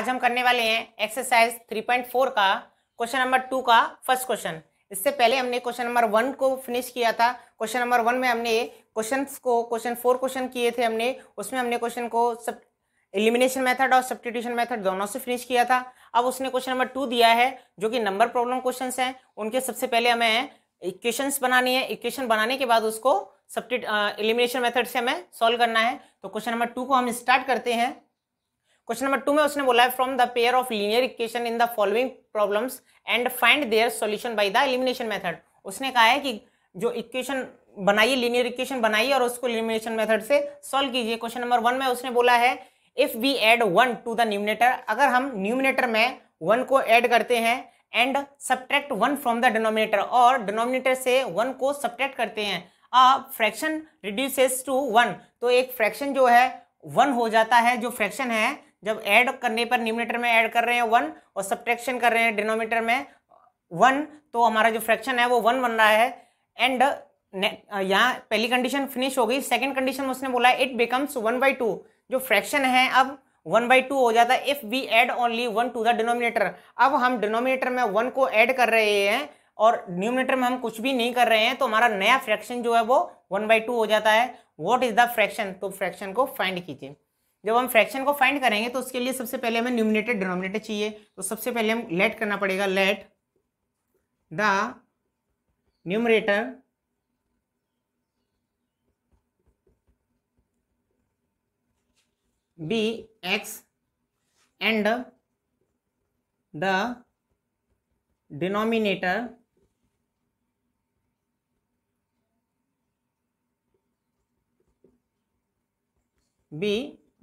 आज हम करने वाले हैं एक्सरसाइज 3.4 का क्वेश्चन नंबर टू का फर्स्ट क्वेश्चन इससे पहले हमने क्वेश्चन नंबर वन को फिनिश किया था क्वेश्चन नंबर वन में हमने क्वेश्चन को क्वेश्चन फोर क्वेश्चन किए थे हमने उसमें हमने क्वेश्चन को सब एलिमिनेशन मेथड और सब्सटीट्यूशन मेथड दोनों से फिनिश किया था अब उसने क्वेश्चन नंबर टू दिया है जो कि नंबर प्रॉब्लम क्वेश्चन हैं उनके सबसे पहले हमें इक्वेशंस बनानी है इक्वेशन बनाने के बाद उसको सब्सटीट एलिमिनेशन मेथड से हमें सॉल्व करना है तो क्वेश्चन नंबर टू को हम स्टार्ट करते हैं क्वेश्चन नंबर टू में उसने बोला है from the pair of linear equation in the following problems and find their solution by the elimination method उसने कहा है कि जो इक्वेशन बनाइए लीनियर इक्वेशन बनाइए और उसको एलिमिनेशन मेथड से सॉल्व कीजिए क्वेश्चन नंबर वन में उसने बोला है if we add one to the numerator अगर हम न्यूमिनेटर में वन को एड करते हैं and subtract one from the denominator और डिनोमिनेटर से वन को सब्ट्रैक्ट करते हैं फ्रैक्शन रिड्यूसेस टू वन तो एक फ्रैक्शन जो है वन हो जाता है जो फ्रैक्शन है जब ऐड करने पर न्यूमिनेटर में ऐड कर रहे हैं वन और सब्ट्रैक्शन कर रहे हैं डिनोमीटर में वन तो हमारा जो फ्रैक्शन है वो वन बन रहा है एंड यहाँ पहली कंडीशन फिनिश हो गई सेकेंड कंडीशन उसने बोला it becomes one by two जो फ्रैक्शन है अब वन बाई टू हो जाता है if we add only one to the denominator अब हम डिनोमिनेटर में वन को ऐड कर रहे हैं और न्यूमिनेटर में हम कुछ भी नहीं कर रहे हैं तो हमारा नया फ्रैक्शन जो है वो वन बाई टू हो जाता है वॉट इज द फ्रैक्शन तो फ्रैक्शन को फाइंड कीजिए जब हम फ्रैक्शन को फाइंड करेंगे तो उसके लिए सबसे पहले हमें न्यूमिनेटर डिनोमिनेटर चाहिए तो सबसे पहले हम लेट करना पड़ेगा let the numerator be x and the denominator be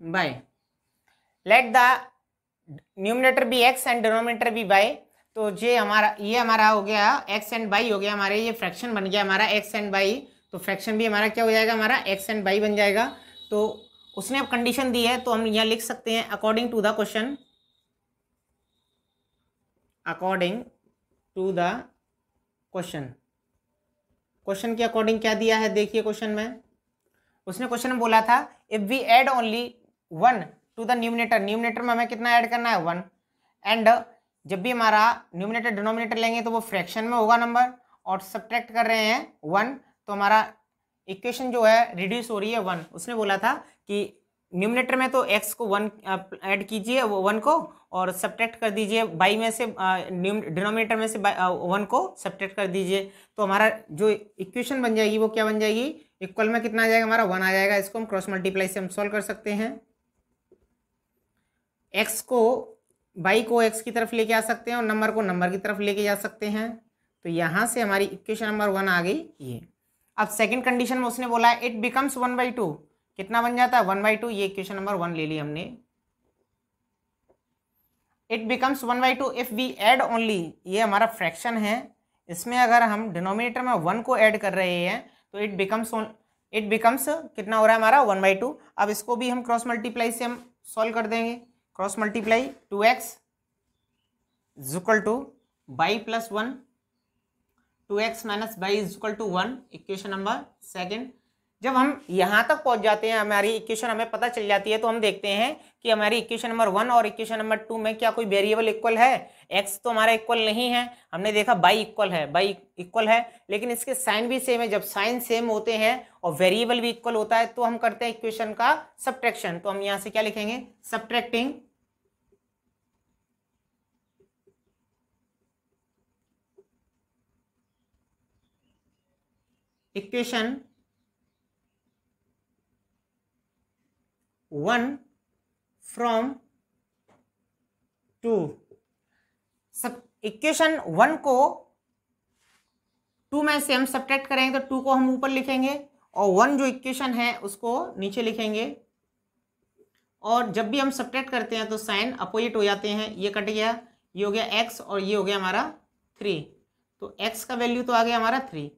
Y let the numerator भी एक्स एंड डिनोमिनेटर भी बाय तो ये हमारा ये हमारा हो गया एक्स एंड बाई हो गया हमारे ये फ्रैक्शन बन गया हमारा एक्स एंड बाई तो फ्रैक्शन भी हमारा क्या हो जाएगा हमारा एक्स एंड बाई बन जाएगा तो उसने अब कंडीशन दी है तो हम यहाँ लिख सकते हैं according to the question according to the question question के अकॉर्डिंग क्या दिया है देखिए क्वेश्चन में उसने क्वेश्चन बोला था if we add only one to the numerator numerator में हमें कितना ऐड करना है वन एंड जब भी हमारा न्यूमिनेटर डिनोमिनेटर लेंगे तो वो फ्रैक्शन में होगा नंबर और सब्ट्रैक्ट कर रहे हैं वन तो हमारा इक्वेशन जो है रिड्यूस हो रही है वन उसने बोला था कि न्यूमिनेटर में तो एक्स को वन ऐड कीजिए वो वन को और सब्ट्रैक्ट कर दीजिए बाई में से डिनोमिनेटर में से वन को सब्ट्रैक्ट कर दीजिए तो हमारा जो इक्वेशन बन जाएगी वो क्या बन जाएगी इक्वल में कितना आ जाएगा हमारा वन आ जाएगा इसको हम क्रॉस मल्टीप्लाई से हम सॉल्व कर सकते हैं एक्स को बाई को एक्स की तरफ लेके आ सकते हैं और नंबर को नंबर की तरफ लेके जा सकते हैं तो यहाँ से हमारी इक्वेशन नंबर वन आ गई ये अब सेकंड कंडीशन में उसने बोला है it becomes one by two कितना बन जाता है वन बाई टू ये इक्वेशन नंबर वन ले ली हमने it becomes one by two if we add only ये हमारा फ्रैक्शन है इसमें अगर हम डिनोमिनेटर में वन को ऐड कर रहे हैं तो इट बिकम्स इट बिकम्स कितना हो रहा है हमारा वन बाई टू अब इसको भी हम क्रॉस मल्टीप्लाई से हम सॉल्व कर देंगे cross multiply two X equal to Y plus one two X minus Y equal to one equation number second जब हम यहाँ तक पहुँच जाते हैं हमारी इक्वेशन हमें पता चल जाती है तो हम देखते हैं कि हमारी इक्वेशन नंबर वन और इक्वेशन नंबर टू में क्या कोई वेरिएबल इक्वल है एक्स तो हमारा इक्वल नहीं है हमने देखा बाई इक्वल है बाई इक्वल है लेकिन इसके साइन भी सेम है जब साइन सेम होते हैं और वेरिएबल भी इक्वल होता है तो हम करते हैं इक्वेशन का सब्ट्रैक्शन तो हम यहाँ से क्या लिखेंगे subtracting equation one from two सब इक्वेशन वन को टू में से हम सब्ट्रैक्ट करेंगे तो टू को हम ऊपर लिखेंगे और वन जो इक्वेशन है उसको नीचे लिखेंगे और जब भी हम सब्ट्रैक्ट करते हैं तो साइन अपोजिट हो जाते हैं ये कट गया ये हो गया एक्स और ये हो गया हमारा थ्री तो एक्स का वैल्यू तो आ गया हमारा थ्री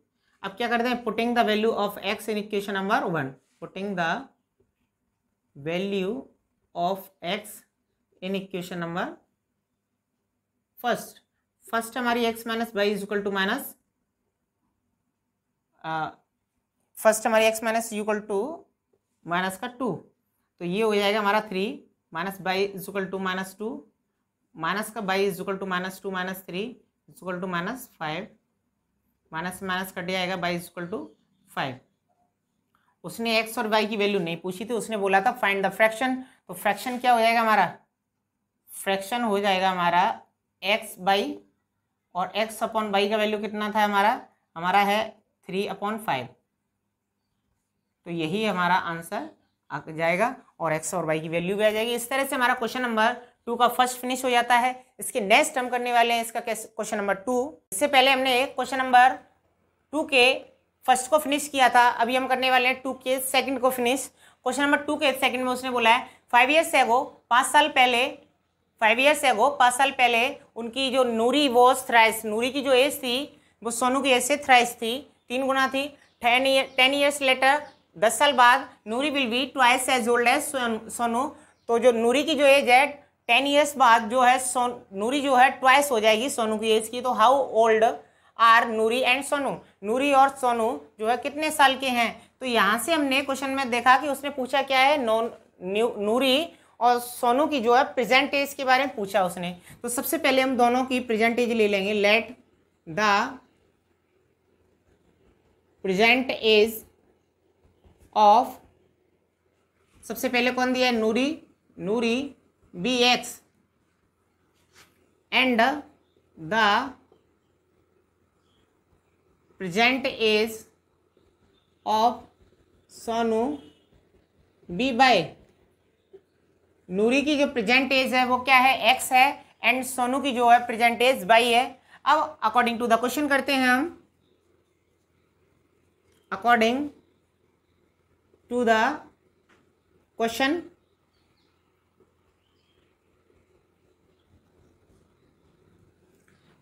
अब क्या करते हैं putting the value of X in equation number one putting the value of X in equation number first first हमारी X minus Y is equal to minus first हमारी X minus equal to minus का two तो ये हो जाएगा हमारा three minus by is equal to minus two minus का Y is equal to minus two minus three is equal to minus five minus minus cut जाएगा Y equal to five उसने X और Y की value नहीं पूछी थी उसने बोला था फाइंड द फ्रैक्शन तो फ्रैक्शन क्या हो जाएगा हमारा फ्रैक्शन हो जाएगा हमारा एक्स बाई और एक्स अपॉन बाई का वैल्यू कितना था हमारा हमारा है थ्री अपॉन फाइव तो यही हमारा आंसर आ जाएगा और एक्स और वाई की वैल्यू भी आ जाएगी इस तरह से हमारा क्वेश्चन नंबर टू का फर्स्ट फिनिश हो जाता है इसके नेक्स्ट हम करने वाले हैं इसका क्वेश्चन नंबर टू इससे पहले हमने क्वेश्चन नंबर टू के फर्स्ट को फिनिश किया था अभी हम करने वाले हैं टू के सेकंड को फिनिश क्वेश्चन नंबर टू के सेकंड में उसने बोला है फाइव ईयर्स एगो पाँच साल पहले फाइव ईयर्स एगो पाँच साल पहले उनकी जो नूरी वॉज थ्राइस नूरी की जो एज थी वो सोनू की एज से थ्राइस थी तीन गुना थी ten year ten years later दस साल बाद Noori will be twice age old age Sonu तो जो नूरी की जो एज है टेन ईयर्स बाद जो है सोन नूरी जो है ट्वाइस हो जाएगी सोनू की एज की तो how old are Noori and Sonu Noori और सोनू जो है कितने साल के हैं तो यहाँ से हमने क्वेश्चन में देखा कि उसने पूछा क्या है नॉन नूरी और सोनू की जो है प्रेजेंट एज के बारे में पूछा उसने तो सबसे पहले हम दोनों की प्रेजेंट एज ले लेंगे let the present age of सबसे पहले कौन दिया है Noori Noori bx and the present age of Sonu be y Noori की जो प्रेजेंट एज है वो क्या है एक्स है एंड सोनू की जो है प्रेजेंट एज बाई है अब अकॉर्डिंग टू द क्वेश्चन करते हैं हम according to the question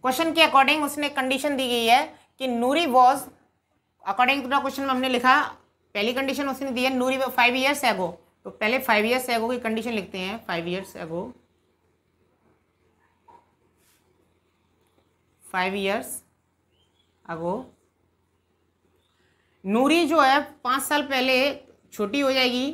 question के अकॉर्डिंग उसने कंडीशन दी गई है कि Noori was according to the question में हमने लिखा पहली कंडीशन उसने दी है नूरी फाइव ईयर्स एगो तो पहले फाइव ईयर्स एगो की कंडीशन लिखते हैं five years ago five years ago Noori जो है पाँच साल पहले छोटी हो जाएगी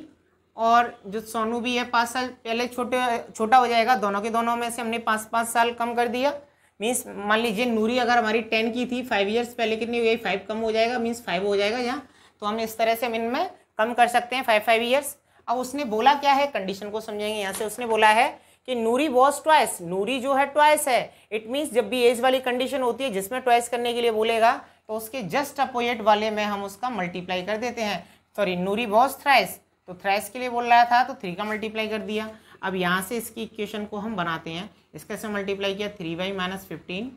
और जो सोनू भी है पाँच साल पहले छोटे छोटा हो जाएगा दोनों के दोनों में से हमने पाँच पाँच साल कम कर दिया मीन्स मान लीजिए नूरी अगर हमारी टेन की थी फाइव ईयर्स पहले कितनी हो गई फाइव कम हो जाएगा मीन्स फाइव हो जाएगा यहाँ तो हम इस तरह से हम इनमें कम कर सकते हैं फाइव फाइव ईयर्स अब उसने बोला क्या है कंडीशन को समझेंगे यहाँ से उसने बोला है कि नूरी वॉज ट्वाइस नूरी जो है ट्वाइस है इट मीन्स जब भी एज वाली कंडीशन होती है जिसमें ट्वाइस करने के लिए बोलेगा तो उसके जस्ट अपोजिट वाले में हम उसका मल्टीप्लाई कर देते हैं सॉरी नूरी वॉज थ्राइस तो थ्राइस के लिए बोल रहा था तो थ्री का मल्टीप्लाई कर दिया अब यहाँ से इसकी इक्वेशन को हम बनाते हैं इसका से मल्टीप्लाई किया three y minus fifteen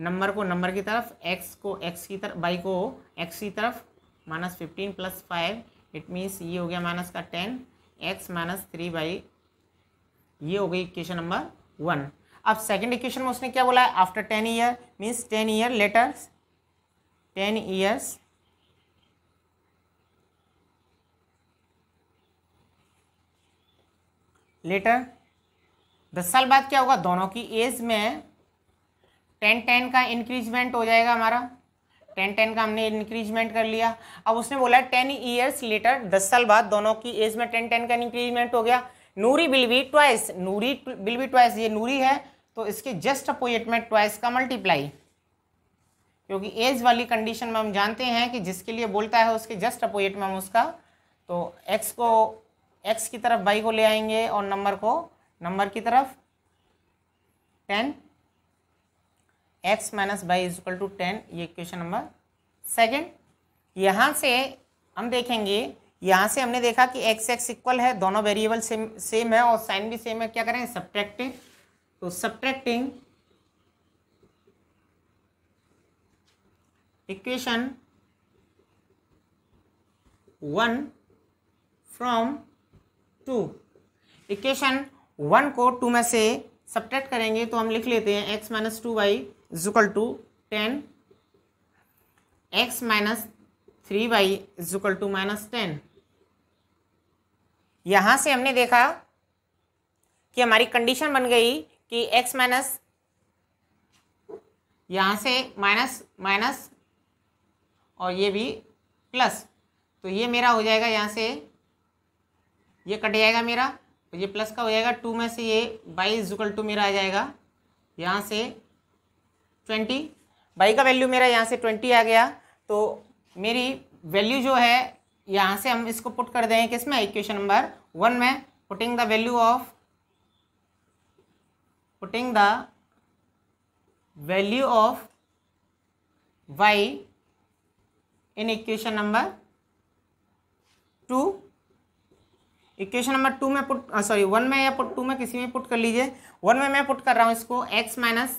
number को नंबर की तरफ एक्स को एक्स की तरफ बाई को एक्स की तरफ minus fifteen plus five it means ये हो गया माइनस का ten x minus three y ये हो गई इक्वेशन नंबर वन अब सेकंड इक्वेशन में उसने क्या बोला है after ten year means ten year letters ten years later दस साल बाद क्या होगा दोनों की एज में टेन टेन का इंक्रीजमेंट हो जाएगा हमारा टेन टेन का हमने इंक्रीजमेंट कर लिया अब उसने बोला टेन ईयर्स लेटर दस साल बाद दोनों की एज में टेन टेन का इंक्रीजमेंट हो गया Noori will be twice Noori will be twice ये नूरी है तो इसके जस्ट अपोजिट में ट्वाइस का मल्टीप्लाई क्योंकि एज वाली कंडीशन में हम जानते हैं कि जिसके लिए बोलता है उसके जस्ट अपोजिट में हम उसका तो एक्स को एक्स की तरफ बाई को ले आएंगे और नंबर को नंबर की तरफ ten x minus by is equal to ten ये क्वेश्चन नंबर सेकेंड यहाँ से हम देखेंगे यहाँ से हमने देखा कि एक्स एक्स इक्वल है दोनों वेरिएबल सेम सेम है और साइन भी सेम है क्या करें सब्ट्रैक्टिंग तो subtracting equation one from two equation one को टू में से सब्ट्रैक्ट करेंगे तो हम लिख लेते हैं x minus two y equal to ten x minus three y equal to minus ten यहाँ से हमने देखा कि हमारी कंडीशन बन गई कि x माइनस यहाँ से माइनस माइनस और ये भी प्लस तो ये मेरा हो जाएगा यहाँ से ये कट जाएगा मेरा तो ये प्लस का हो जाएगा टू में से ये बाई इजल टू मेरा आ जाएगा यहाँ से ट्वेंटी बाई का वैल्यू मेरा यहाँ से ट्वेंटी आ गया तो मेरी वैल्यू जो है यहाँ से हम इसको पुट कर दें किसमें इक्वेशन नंबर वन में putting the value of putting the value of y in equation number two equation number two में पुट सॉरी हाँ, वन में या पुट टू में किसी में पुट कर लीजिए वन में मैं पुट कर रहा हूँ इसको x minus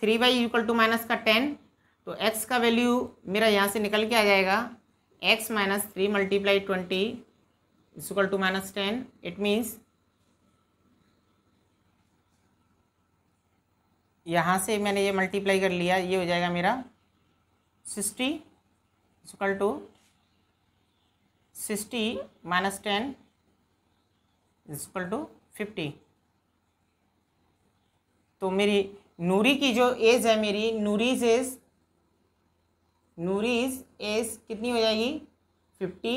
three y equal to minus का टेन तो एक्स का वैल्यू मेरा यहाँ से निकल के आ जाएगा x minus three multiply twenty equal to minus ten it means यहाँ से मैंने ये मल्टीप्लाई कर लिया ये हो जाएगा मेरा sixty equal to sixty minus ten is equal to fifty तो मेरी नूरी की जो एज है मेरी नूरीज एज नूरीज एज कितनी हो जाएगी फिफ्टी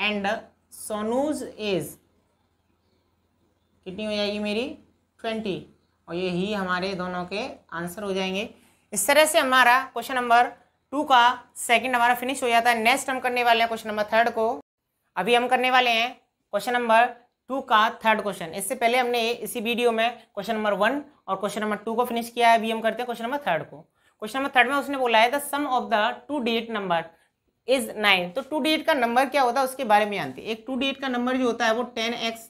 एंड सोनूज एज कितनी हो जाएगी मेरी ट्वेंटी और यही हमारे दोनों के आंसर हो जाएंगे इस तरह से हमारा क्वेश्चन नंबर टू का सेकंड हमारा फिनिश हो जाता है नेक्स्ट हम करने वाले हैं क्वेश्चन नंबर थर्ड को अभी हम करने वाले हैं क्वेश्चन नंबर टू का थर्ड क्वेश्चन इससे पहले हमने इसी वीडियो में क्वेश्चन नंबर वन और क्वेश्चन नंबर टू को फिनिश किया है अभी हम करते हैं क्वेश्चन नंबर थर्ड को क्वेश्चन नंबर थर्ड में उसने बोला है the sum of the two digit number is nine तो टू डिजिट का नंबर क्या होता है उसके बारे में जानते एक टू डिजिट का नंबर जो होता है वो टेन एक्स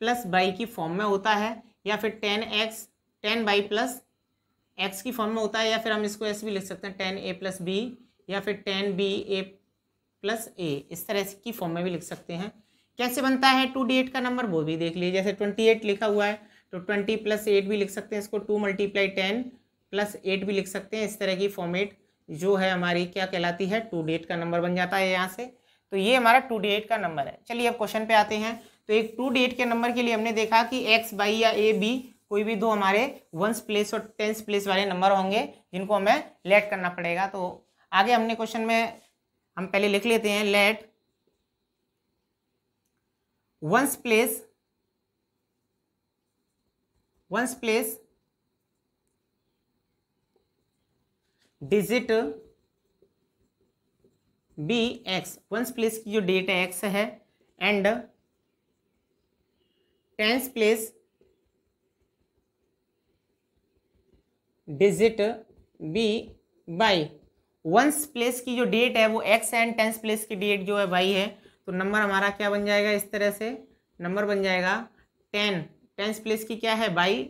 प्लस बाई की फॉर्म में होता है या फिर ten x ten y plus x की फॉर्म में होता है या फिर हम इसको ऐसे भी लिख सकते हैं टेन ए प्लस बी या फिर ten b a plus a इस तरह की फॉर्म में भी लिख सकते हैं कैसे बनता है टू डी एट का नंबर वो भी देख लीजिए जैसे ट्वेंटी एट लिखा हुआ है तो ट्वेंटी प्लस एट भी लिख सकते हैं इसको two multiply ten plus eight भी लिख सकते हैं इस तरह की फॉर्मेट जो है हमारी क्या कहलाती है टू डी एट का नंबर बन जाता है यहाँ से तो ये हमारा टू डी एट का नंबर है चलिए अब क्वेश्चन पे आते हैं तो एक टू डी एट के नंबर के लिए हमने देखा कि एक्स बाई या ए बी कोई भी दो हमारे वंस प्लेस और टेंस प्लेस वाले नंबर होंगे जिनको हमें लेट करना पड़ेगा तो आगे हमने क्वेश्चन में हम पहले लिख लेते हैं let ones place ones place digit be x ones place की जो डेट एक्स है and tens place digit be y ones place की जो डेट है वो एक्स एंड टेंस प्लेस की डेट जो है वाई है तो नंबर हमारा क्या बन जाएगा इस तरह से नंबर बन जाएगा टेन टेंस प्लेस की क्या है बाई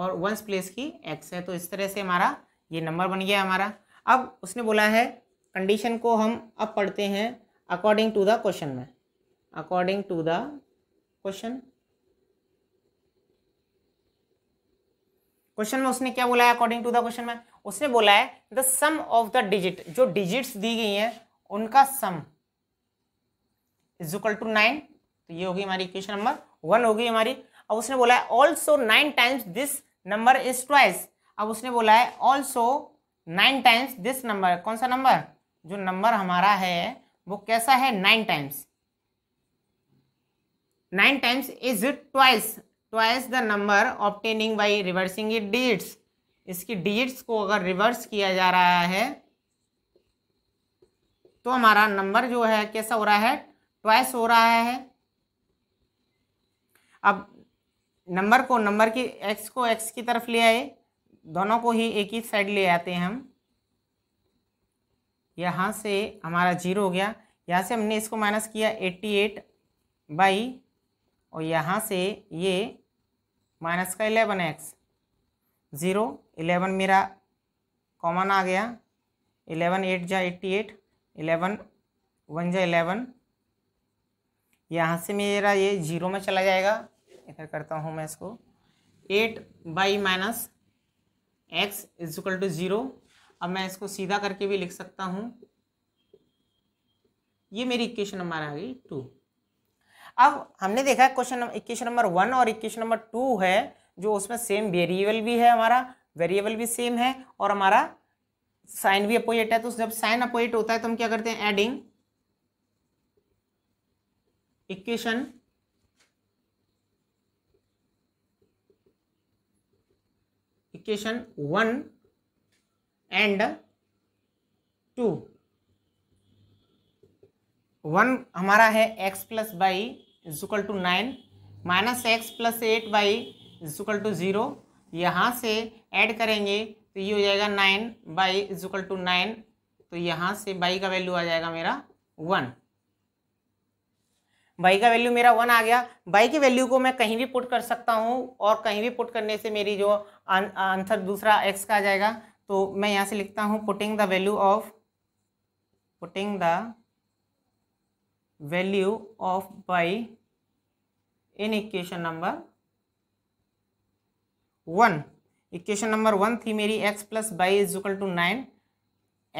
और वंस प्लेस की एक्स है तो इस तरह से हमारा ये नंबर बन गया हमारा अब उसने बोला है कंडीशन को हम अब पढ़ते हैं अकॉर्डिंग टू द क्वेश्चन में according to the question question में उसने क्या बोला है अकॉर्डिंग टू द क्वेश्चन में उसने बोला है the sum of the digit जो डिजिट्स दी गई हैं उनका सम इजिकल टू नाइन तो ये होगी हमारी इक्वेशन नंबर वन होगी हमारी अब उसने बोला है also nine times this number is twice अब उसने बोला है also nine times this number कौन सा नंबर जो नंबर हमारा है वो कैसा है nine times nine times is twice twice the number obtaining by reversing it digits इसकी डिजिट्स को अगर रिवर्स किया जा रहा है तो हमारा नंबर जो है कैसा हो रहा है ट्वाइस हो रहा है अब नंबर को नंबर की एक्स को एक्स की तरफ ले आए दोनों को ही एक ही साइड ले आते हैं हम यहाँ से हमारा जीरो हो गया यहाँ से हमने इसको माइनस किया एट्टी एट बाई और यहाँ से ये माइनस का इलेवन एक्स ज़ीरो इलेवन मेरा कॉमन आ गया इलेवन एट जा एट्टी एट इलेवन वन जा इलेवन यहाँ से मेरा ये जीरो में चला जाएगा इधर करता हूँ मैं इसको eight y minus x equal to zero अब मैं इसको सीधा करके भी लिख सकता हूँ ये मेरी इक्वेशन नंबर आ गई टू अब हमने देखा है क्वेश्चन इक्वेशन नंबर वन और इक्वेशन नंबर टू है जो उसमें सेम वेरिएबल भी है हमारा वेरिएबल भी सेम है और हमारा साइन भी अपोजिट है तो जब साइन अपोजिट होता है तो हम क्या करते हैं adding equation equation one and two one हमारा है x plus y equal to nine minus x plus eight y equal to zero यहाँ से ऐड करेंगे तो ये हो जाएगा nine y equal to nine तो यहाँ से बाई का वैल्यू आ जाएगा मेरा वन बाई का वैल्यू मेरा वन आ गया बाई की वैल्यू को मैं कहीं भी पुट कर सकता हूँ और कहीं भी पुट करने से मेरी जो आंसर दूसरा एक्स का आ जाएगा तो मैं यहाँ से लिखता हूँ putting the value of putting the value of y in equation number one equation number one थी मेरी x plus y is equal to nine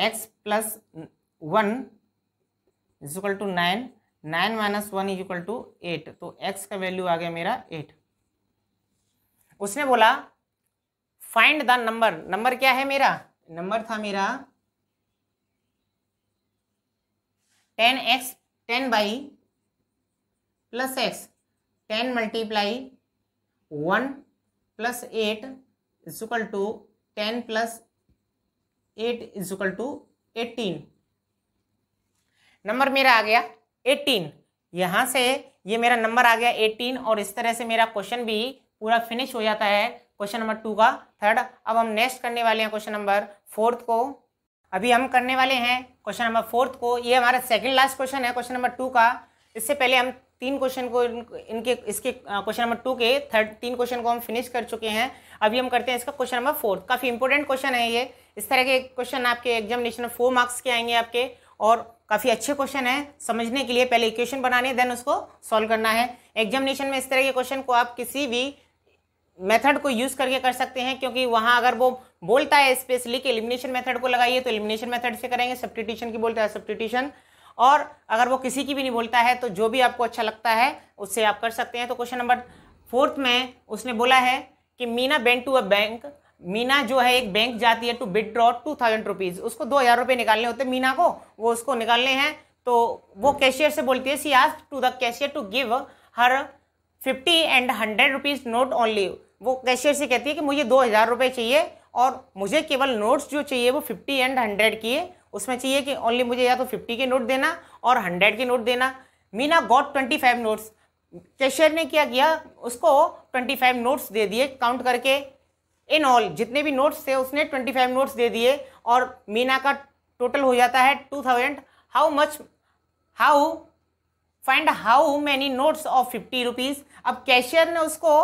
x plus one is equal to nine nine minus one is equal to eight तो x का value आ गया मेरा eight उसने बोला find the number number क्या है मेरा नंबर था मेरा ten x ten y plus x ten multiply one plus eight is equal to ten plus eight is equal to eighteen number मेरा आ गया एटीन यहाँ से ये मेरा नंबर आ गया एटीन और इस तरह से मेरा क्वेश्चन भी पूरा फिनिश हो जाता है क्वेश्चन नंबर टू का थर्ड अब हम नेक्स्ट करने वाले हैं क्वेश्चन नंबर फोर्थ को अभी हम करने वाले हैं क्वेश्चन नंबर फोर्थ को ये हमारा सेकंड लास्ट क्वेश्चन है क्वेश्चन नंबर टू का इससे पहले हम तीन क्वेश्चन को इनके इसके क्वेश्चन नंबर टू के थर्ड तीन क्वेश्चन को हम फिनिश कर चुके हैं अभी हम करते हैं इसका क्वेश्चन नंबर फोर्थ काफ़ी इंपॉर्टेंट क्वेश्चन है ये इस तरह के क्वेश्चन आपके एग्जामिनेशन में फोर मार्क्स के आएंगे आपके और काफ़ी अच्छे क्वेश्चन है समझने के लिए पहले इक्वेशन बनाने देन उसको सॉल्व करना है एग्जामिनेशन में इस तरह के क्वेश्चन को आप किसी भी मेथड को यूज़ करके कर सकते हैं क्योंकि वहाँ अगर वो बोलता है स्पेशली कि एलिमिनेशन मेथड को लगाइए तो एलिमिनेशन मेथड से करेंगे सब्टिट्यूशन की बोलता है सब्टिट्यूशन और अगर वो किसी की भी नहीं बोलता है तो जो भी आपको अच्छा लगता है उससे आप कर सकते हैं तो क्वेश्चन नंबर फोर्थ में उसने बोला है कि Meena went to a bank Meena जो है एक बैंक जाती है to withdraw two thousand rupees उसको दो हज़ार रुपये निकालने होते हैं मीना को वो उसको निकालने हैं तो वो कैशियर से बोलती है सी आज to the cashier to give her fifty and hundred rupees note only वो कैशियर से कहती है कि मुझे दो हज़ार रुपये चाहिए और मुझे केवल नोट्स जो चाहिए वो फिफ्टी एंड हंड्रेड की है उसमें चाहिए कि ओनली मुझे या तो फिफ्टी के नोट देना और हंड्रेड के नोट देना Meena got twenty five notes cashier ने क्या किया उसको ट्वेंटी फाइव नोट्स दे दिए काउंट करके इन ऑल जितने भी नोट्स थे उसने ट्वेंटी फाइव नोट्स दे दिए और मीना का टोटल हो जाता है two thousand how much how find how many notes of fifty rupees अब कैशियर ने उसको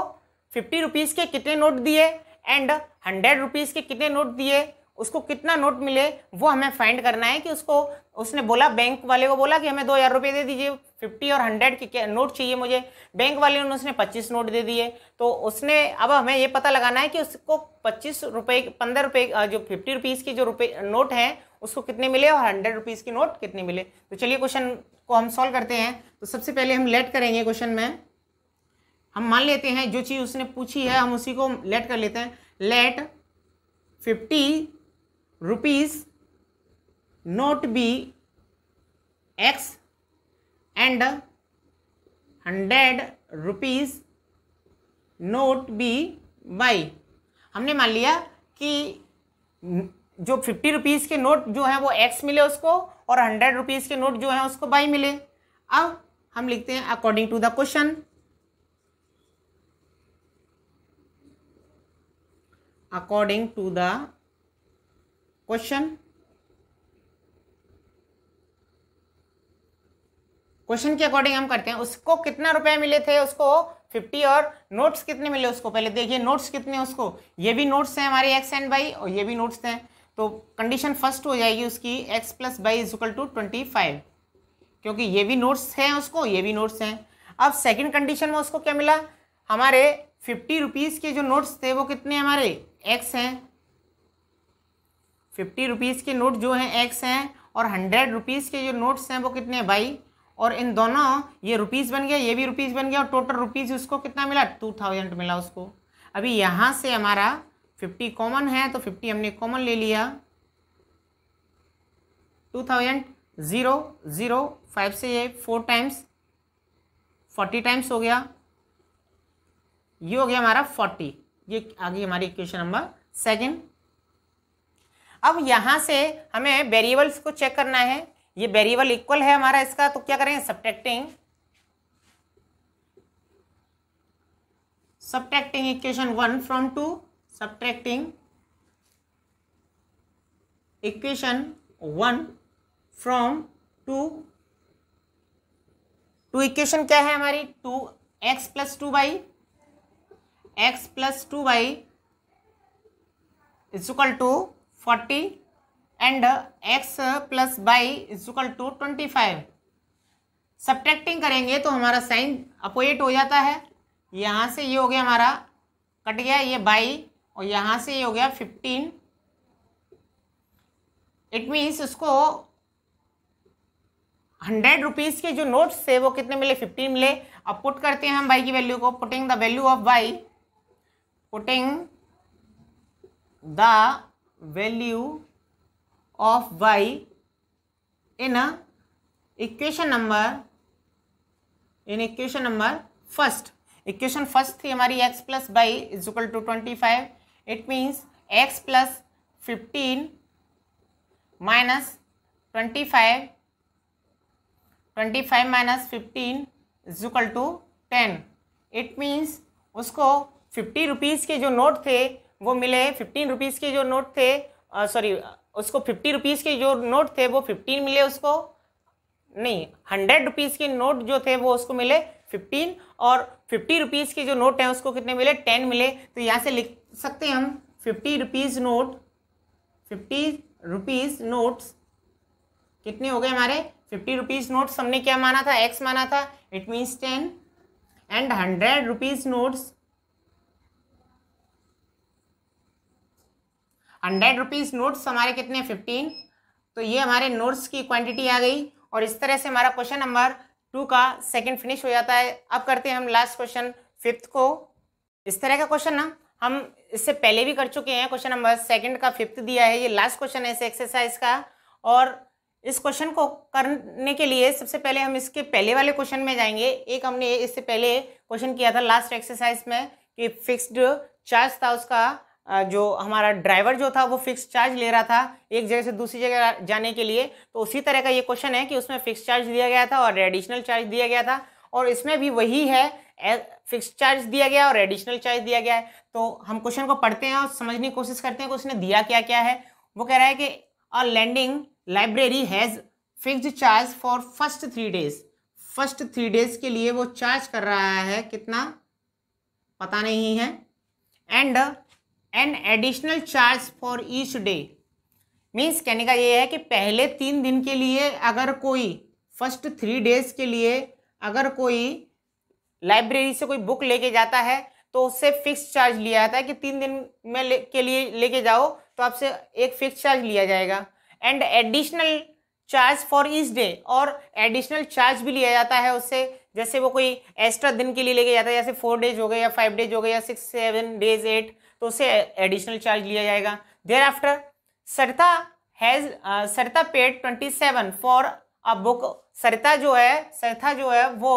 फिफ्टी रुपीज़ के कितने नोट दिए एंड हंड्रेड रुपीज़ के कितने नोट दिए उसको कितना नोट मिले वो हमें फाइंड करना है कि उसको उसने बोला बैंक वाले को बोला कि हमें दो हज़ार रुपये दे दीजिए फिफ्टी और हंड्रेड के नोट चाहिए मुझे बैंक वाले ने उसने पच्चीस नोट दे दिए तो उसने अब हमें ये पता लगाना है कि उसको पच्चीस रुपये पंद्रह रुपये जो फिफ्टी रुपीज़ की जो रुपये नोट हैं उसको कितने मिले और हंड्रेड रुपीज़ की नोट कितने मिले तो चलिए क्वेश्चन को हम सॉल्व करते हैं तो सबसे पहले हम लेट करेंगे क्वेश्चन में हम मान लेते हैं जो चीज़ उसने पूछी है हम उसी को लेट कर लेते हैं let fifty rupees note be x and 100 rupees note be y हमने मान लिया कि जो फिफ्टी रुपीज़ के नोट जो है वो एक्स मिले उसको और हंड्रेड रुपीज़ के नोट जो है उसको बाई मिले अब हम लिखते हैं according to the question according to the question question के अकॉर्डिंग हम करते हैं उसको कितना रुपए मिले थे उसको फिफ्टी और नोट्स कितने मिले उसको पहले देखिए नोट्स कितने उसको ये भी नोट्स हैं हमारे एक्स एंड बाई और ये भी नोट्स हैं तो कंडीशन फर्स्ट हो जाएगी उसकी x plus is equal to twenty five क्योंकि ये भी नोट्स हैं उसको ये भी नोट्स तो हैं अब सेकेंड कंडीशन में उसको क्या मिला हमारे फिफ्टी रुपीज़ के जो नोट्स थे वो कितने हमारे एक्स हैं फिफ्टी रुपीज़ के नोट जो हैं एक्स हैं और हंड्रेड रुपीज़ के जो नोट्स हैं वो कितने हैं बाई और इन दोनों ये रुपीज़ बन गया ये भी रुपीज़ बन गया और टोटल रुपीज़ उसको कितना मिला टू थाउजेंड मिला उसको अभी यहाँ से हमारा फिफ्टी कॉमन है तो फिफ्टी हमने कॉमन ले लिया two thousand zero zero five से ये फोर टाइम्स फोर्टी टाइम्स हो गया ये हो गया हमारा फोर्टी ये आ गई हमारी क्वेश्चन नंबर सेकेंड अब यहाँ से हमें वेरिएबल्स को चेक करना है ये वेरिएबल इक्वल है हमारा इसका तो क्या करेंगे subtracting subtracting equation one from two subtracting equation one from two two equation क्या है हमारी two x plus two y x plus two y is equal to forty and x plus y equal to twenty five subtracting करेंगे तो हमारा sign opposite हो जाता है यहाँ से ये हो गया हमारा कट गया ये बाई और यहाँ से ये हो गया फिफ्टीन इट मीन्स इसको हंड्रेड रुपीज़ के जो नोट्स थे वो कितने मिले फिफ्टीन मिले अब पुट करते हैं हम बाई की वैल्यू को putting the value of y putting the value of y in equation number in equation number first equation first थी हमारी x plus y is equal to twenty five it means x plus fifteen minus twenty five twenty five minus fifteen is equal to ten it means उसको fifty rupees के जो note थे वो मिले fifteen rupees के जो note थे sorry उसको फिफ्टी रुपीज़ के जो नोट थे वो फिफ्टीन मिले उसको नहीं हंड्रेड रुपीज़ के नोट जो थे वो उसको मिले फिफ्टीन और फिफ्टी रुपीज़ के जो नोट हैं उसको कितने मिले टेन मिले तो यहाँ से लिख सकते हैं हम fifty rupees note fifty rupees notes कितने हो गए हमारे फिफ्टी रुपीज़ नोट्स हमने क्या माना था एक्स माना था it means ten and hundred rupees notes hundred rupees notes हमारे कितने फिफ्टीन तो ये हमारे नोट्स की क्वांटिटी आ गई और इस तरह से हमारा क्वेश्चन नंबर टू का सेकंड फिनिश हो जाता है अब करते हैं हम लास्ट क्वेश्चन फिफ्थ को इस तरह का क्वेश्चन ना हम इससे पहले भी कर चुके हैं क्वेश्चन नंबर सेकंड का फिफ्थ दिया है ये लास्ट क्वेश्चन है इस एक्सरसाइज का और इस क्वेश्चन को करने के लिए सबसे पहले हम इसके पहले वाले क्वेश्चन में जाएंगे एक हमने इससे पहले क्वेश्चन किया था लास्ट एक्सरसाइज में कि फिक्स्ड चार्ज था उसका जो हमारा ड्राइवर जो था वो फिक्स चार्ज ले रहा था एक जगह से दूसरी जगह जाने के लिए तो उसी तरह का ये क्वेश्चन है कि उसमें फिक्स चार्ज दिया गया था और एडिशनल चार्ज दिया गया था और इसमें भी वही है फिक्स चार्ज दिया गया और एडिशनल चार्ज दिया गया है तो हम क्वेश्चन को पढ़ते हैं और समझने की कोशिश करते हैं कि उसने दिया क्या क्या है वो कह रहा है कि a lending library has fixed charge for first three days first three days के लिए वो चार्ज कर रहा है कितना पता नहीं है and an additional charge for each day means कहने का ये है कि पहले तीन दिन के लिए अगर कोई फर्स्ट थ्री डेज के लिए अगर कोई लाइब्रेरी से कोई बुक लेके जाता है तो उससे फिक्स चार्ज लिया जाता है कि तीन दिन में ले, के लिए लेके जाओ तो आपसे एक फिक्स चार्ज लिया जाएगा and additional charge for each day और एडिशनल चार्ज भी लिया जाता है उससे जैसे वो कोई एक्स्ट्रा दिन के लिए लेके जाता है जैसे फोर डेज हो गए या फाइव डेज हो गए या सिक्स सेवन डेज एट तो उसे एडिशनल चार्ज लिया जाएगा thereafter Sarita has Sarita paid twenty seven for a book Sarita जो है सरिता जो है वो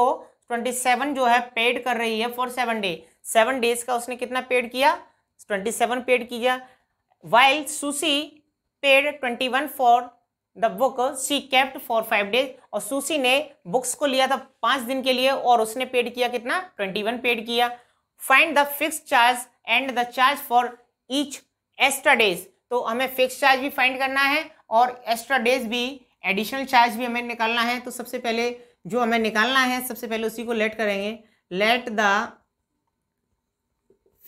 ट्वेंटी सेवन जो है पेड कर रही है for seven day seven days का उसने कितना पेड किया ट्वेंटी सेवन पेड किया while Sushi paid twenty one for the book she kept for five days और सुशी ने बुक्स को लिया था पाँच दिन के लिए और उसने पेड किया कितना ट्वेंटी वन पेड किया find the fix charge and the charge for each extra days तो हमें फिक्स चार्ज भी फाइंड करना है और एक्स्ट्रा डेज भी एडिशनल चार्ज भी हमें निकालना है तो सबसे पहले जो हमें निकालना है सबसे पहले उसी को लेट करेंगे let the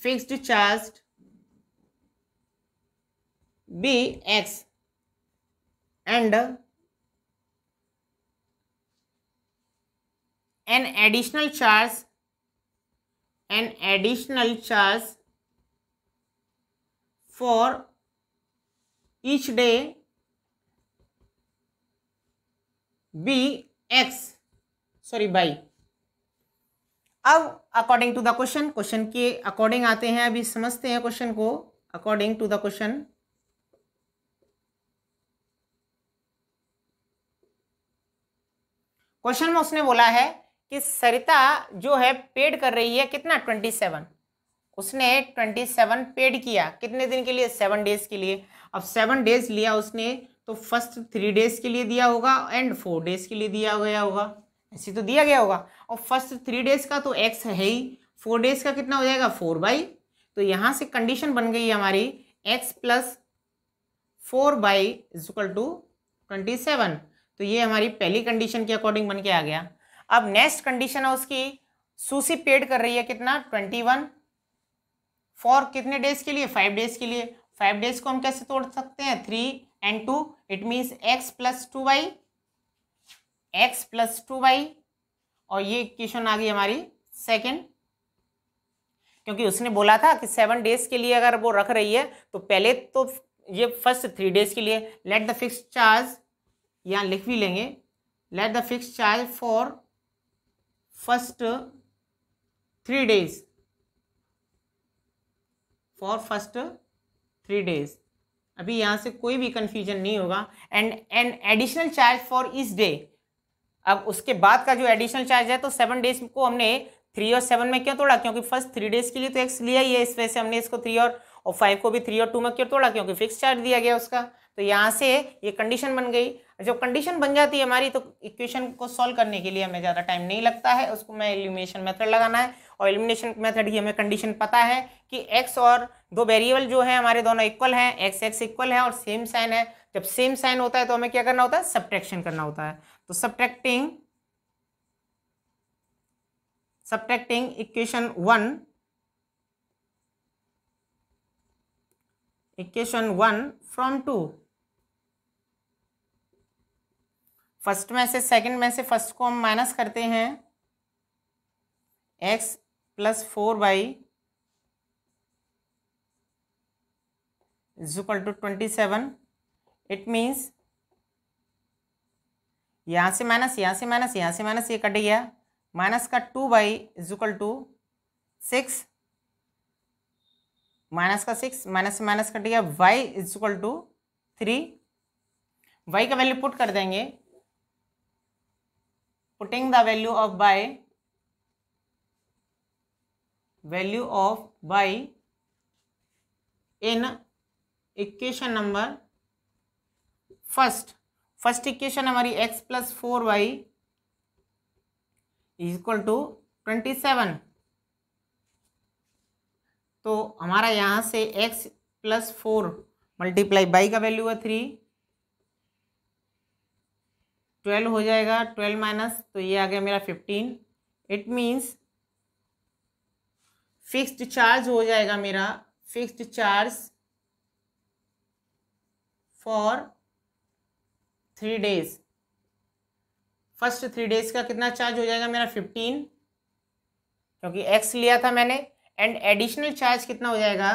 fixed charge be x and an additional charge an additional charge for each day be x sorry by अब according to the question question के अकॉर्डिंग आते हैं अभी समझते हैं क्वेश्चन को according to the question question में उसने बोला है कि सरिता जो है पेड कर रही है कितना ट्वेंटी सेवन उसने ट्वेंटी सेवन पेड किया कितने दिन के लिए सेवन डेज के लिए अब सेवन डेज लिया उसने तो फर्स्ट थ्री डेज के लिए दिया होगा एंड फोर डेज के लिए दिया गया होगा ऐसे तो दिया गया होगा और फर्स्ट थ्री डेज का तो एक्स है ही फोर डेज का कितना हो जाएगा फोर बाई तो यहाँ से कंडीशन बन गई हमारी x plus four y equal to twenty seven तो ये हमारी पहली कंडीशन के अकॉर्डिंग बन के आ गया अब नेक्स्ट कंडीशन है उसकी सूसी पेड कर रही है कितना ट्वेंटी वन फॉर कितने डेज के लिए फाइव डेज के लिए फाइव डेज को हम कैसे तोड़ सकते हैं three and two it means x plus two y x plus two y और ये क्वेश्चन आ गई हमारी सेकेंड क्योंकि उसने बोला था कि सेवन डेज के लिए अगर वो रख रही है तो पहले तो ये फर्स्ट थ्री डेज के लिए लेट द फिक्स चार्ज यहाँ लिख भी लेंगे let the fix charge for first three days for first three days अभी यहाँ से कोई भी कन्फ्यूजन नहीं होगा and an additional charge for each day अब उसके बाद का जो एडिशनल चार्ज है तो सेवन डेज को हमने थ्री और सेवन में क्यों तोड़ा क्योंकि फर्स्ट थ्री डेज के लिए तो एक्स लिया ही है इस वजह से हमने इसको थ्री और और फाइव को भी थ्री और टू में क्यों तोड़ा क्योंकि फिक्स चार्ज दिया गया उसका तो यहाँ से ये कंडीशन बन गई जब कंडीशन बन जाती है हमारी तो इक्वेशन को सॉल्व करने के लिए हमें ज़्यादा टाइम नहीं लगता है उसको मैं एलिमिनेशन मेथड लगाना है और एलिमिनेशन मेथड की हमें कंडीशन पता है कि एक्स और दो वेरिएबल जो है हमारे दोनों इक्वल हैं एक्स एक्स इक्वल है और सेम साइन है जब सेम साइन होता है तो हमें क्या करना होता है सब्ट्रैक्शन करना होता है तो subtracting subtracting equation one equation one from two first में से सेकंड में से फर्स्ट को हम माइनस करते हैं x plus four y is equal to twenty seven it means यहाँ से माइनस यहाँ से माइनस यहाँ से माइनस ये कट गया माइनस का two y is equal to six minus का सिक्स माइनस से माइनस कट गया y is equal to three y का वैल्यू पुट कर देंगे putting the value of y value of y in equation number first first equation हमारी x plus four y is equal to twenty seven तो हमारा यहाँ से x plus four multiply y का value है three twelve हो जाएगा twelve minus तो ये आ गया मेरा fifteen it means fixed charge हो जाएगा मेरा fixed charge for three days first three days का कितना चार्ज हो जाएगा मेरा फिफ्टीन क्योंकि एक्स लिया था मैंने एंड एडिशनल चार्ज कितना हो जाएगा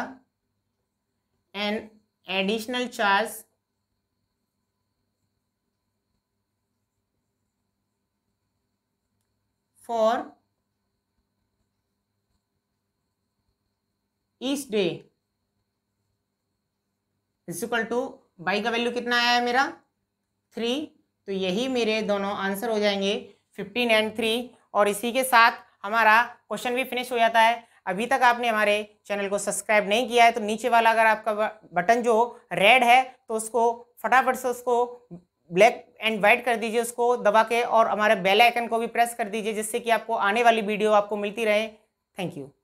and additional charge for each day is equal to y का वैल्यू कितना आया है मेरा थ्री तो यही मेरे दोनों आंसर हो जाएंगे फिफ्टीन एंड थ्री और इसी के साथ हमारा क्वेश्चन भी फिनिश हो जाता है अभी तक आपने हमारे चैनल को सब्सक्राइब नहीं किया है तो नीचे वाला अगर आपका बटन जो रेड है तो उसको फटाफट से उसको ब्लैक एंड वाइट कर दीजिए उसको दबा के और हमारे बेल आइकन को भी प्रेस कर दीजिए जिससे कि आपको आने वाली वीडियो आपको मिलती रहे थैंक यू